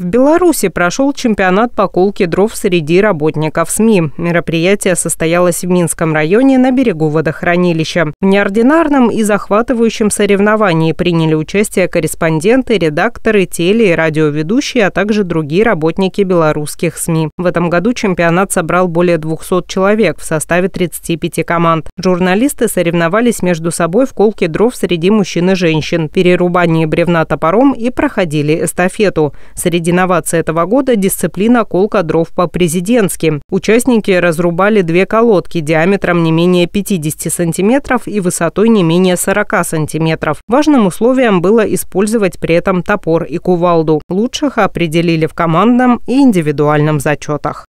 В Беларуси прошел чемпионат по колке дров среди работников СМИ. Мероприятие состоялось в Минском районе на берегу водохранилища. В неординарном и захватывающем соревновании приняли участие корреспонденты, редакторы, теле- и радиоведущие, а также другие работники белорусских СМИ. В этом году чемпионат собрал более 200 человек в составе 35 команд. Журналисты соревновались между собой в колке дров среди мужчин и женщин, перерубании бревна топором и проходили эстафету. Среди среди новаций этого года дисциплина колка дров по-президентски. Участники разрубали две колодки диаметром не менее 50 сантиметров и высотой не менее 40 сантиметров. Важным условием было использовать при этом топор и кувалду. Лучших определили в командном и индивидуальном зачетах.